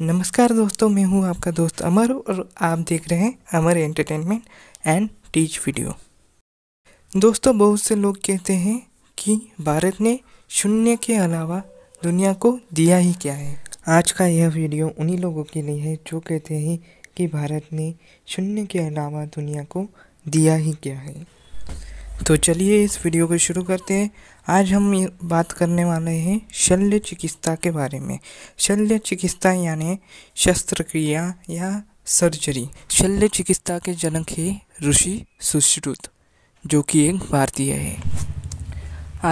नमस्कार दोस्तों मैं हूं आपका दोस्त अमर और आप देख रहे हैं Amar entertainment and teach video दोस्तों बहुत से लोग कहते हैं कि भारत ने शून्य के अलावा दुनिया को दिया ही क्या है आज का यह वीडियो उन्हीं लोगों के लिए है जो कहते हैं कि भारत ने शून्य के अलावा दुनिया को दिया ही क्या है तो चलिए इस वीडियो को शुरू करते हैं आज हम बात करने वाले हैं शल्य चिकित्सा के बारे में शल्य चिकित्सा यानी शस्त्रक्रिया या सर्जरी शल्य चिकित्सा के जनक है ऋषि सुश्रुत जो कि एक भारतीय है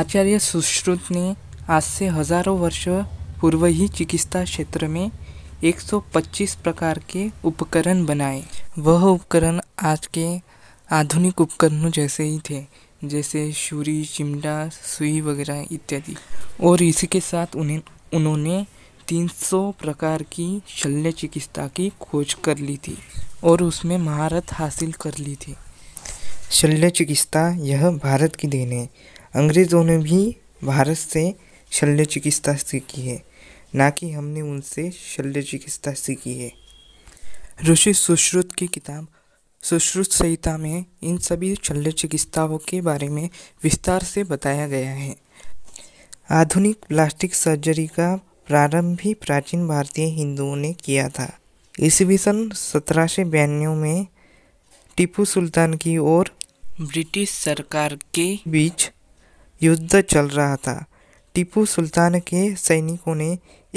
आचार्य सुश्रुत ने आज से हजारों वर्ष पूर्व ही चिकित्सा क्षेत्र में 125 प्रकार के उपकरण बनाए वह उपकरण आज के आधुनिक उपकरणों जैसे ही थे जैसे शूरी चिमटा सुई वगैरह इत्यादि और इसी के साथ उन्हें उन्होंने तीन सौ प्रकार की शल्य चिकित्सा की खोज कर ली थी और उसमें महारत हासिल कर ली थी शल्य चिकित्सा यह भारत की देन है अंग्रेज़ों ने भी भारत से शल्य चिकित्सा सीखी है ना कि हमने उनसे शल्य चिकित्सा सीखी है ऋषि सुश्रुत की किताब सुश्रुत संहिता में इन सभी शल्य चिकित्साओं के बारे में विस्तार से बताया गया है आधुनिक प्लास्टिक सर्जरी का प्रारंभ भी प्राचीन भारतीय हिंदुओं ने किया था ईस्वी सन सत्रह में टीपू सुल्तान की ओर ब्रिटिश सरकार के बीच युद्ध चल रहा था टीपू सुल्तान के सैनिकों ने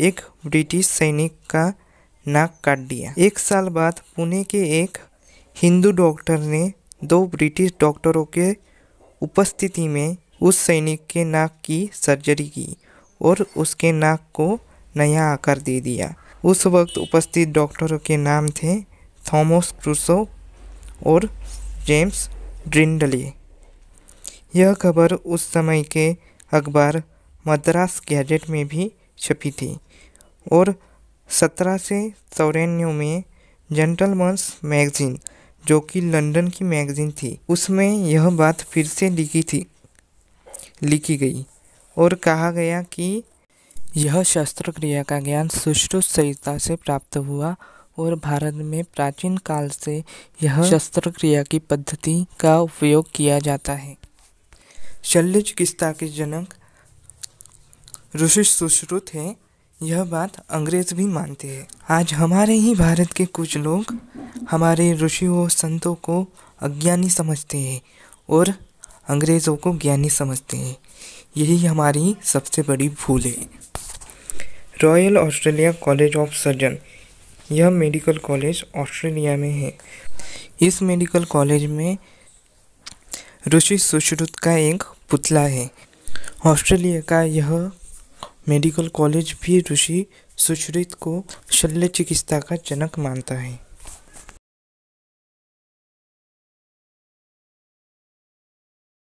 एक ब्रिटिश सैनिक का नाक काट दिया एक साल बाद पुणे के एक हिंदू डॉक्टर ने दो ब्रिटिश डॉक्टरों के उपस्थिति में उस सैनिक के नाक की सर्जरी की और उसके नाक को नया आकार दे दिया उस वक्त उपस्थित डॉक्टरों के नाम थे थॉमस क्रूसो और जेम्स ड्रिंडले यह खबर उस समय के अखबार मद्रास गैजेट में भी छपी थी और सत्रह से चौरानवे में जेंटलमैंस मैगजीन जो कि लंदन की मैगज़ीन थी उसमें यह बात फिर से लिखी थी लिखी गई और कहा गया कि यह शस्त्र क्रिया का ज्ञान सुष्टु संहिता से प्राप्त हुआ और भारत में प्राचीन काल से यह शस्त्र क्रिया की पद्धति का उपयोग किया जाता है शल्य चिकित्सा के जनक ऋषि सुश्रुत हैं यह बात अंग्रेज भी मानते हैं आज हमारे ही भारत के कुछ लोग हमारे ऋषियों संतों को अज्ञानी समझते हैं और अंग्रेज़ों को ज्ञानी समझते हैं यही हमारी सबसे बड़ी भूल है royal Australia college of surgeon यह मेडिकल कॉलेज ऑस्ट्रेलिया में है इस मेडिकल कॉलेज में ऋषि सुश्रुत का एक पुतला है ऑस्ट्रेलिया का यह मेडिकल कॉलेज भी ऋषि सुश्रुत को शल्य चिकित्सा का जनक मानता है